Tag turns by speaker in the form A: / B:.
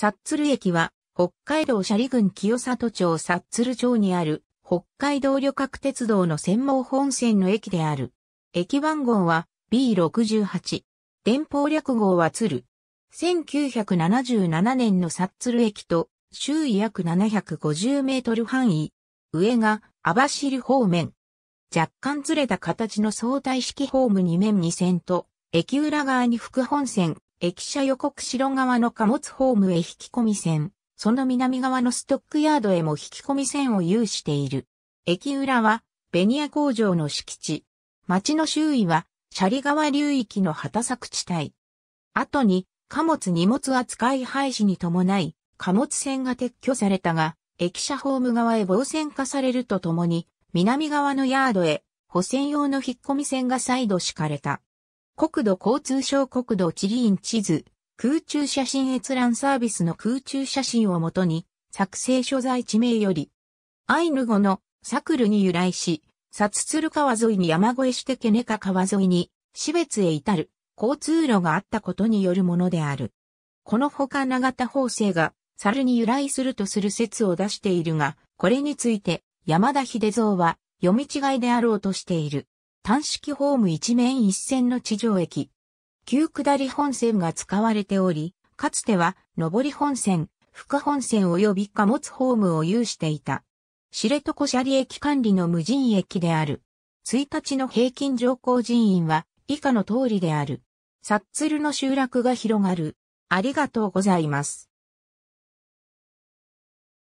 A: サッツル駅は、北海道斜里郡清里町サッツル町にある、北海道旅客鉄道の専門本線の駅である。駅番号は B68。電報略号は鶴。1977年のサッツル駅と、周囲約750メートル範囲。上が、網走方面。若干ずれた形の相対式ホーム2面2線と、駅裏側に副本線駅舎予告城側の貨物ホームへ引き込み線、その南側のストックヤードへも引き込み線を有している。駅裏は、ベニヤ工場の敷地。町の周囲は、シャリ川流域の畑作地帯。後に、貨物荷物扱い廃止に伴い、貨物船が撤去されたが、駅舎ホーム側へ防線化されるとともに、南側のヤードへ、補線用の引っ込み線が再度敷かれた。国土交通省国土地理院地図、空中写真閲覧サービスの空中写真をもとに、作成所在地名より、アイヌ語のサクルに由来し、札鶴川沿いに山越えしてケネカ川沿いに、市別へ至る交通路があったことによるものである。このほか永田法政が猿に由来するとする説を出しているが、これについて山田秀蔵は読み違いであろうとしている。単式ホーム一面一線の地上駅。旧下り本線が使われており、かつては上り本線、副本線及び貨物ホームを有していた。知床斜里駅管理の無人駅である。1日の平均乗降人員は以下の通りである。サッツルの集落が広がる。ありがとうございます。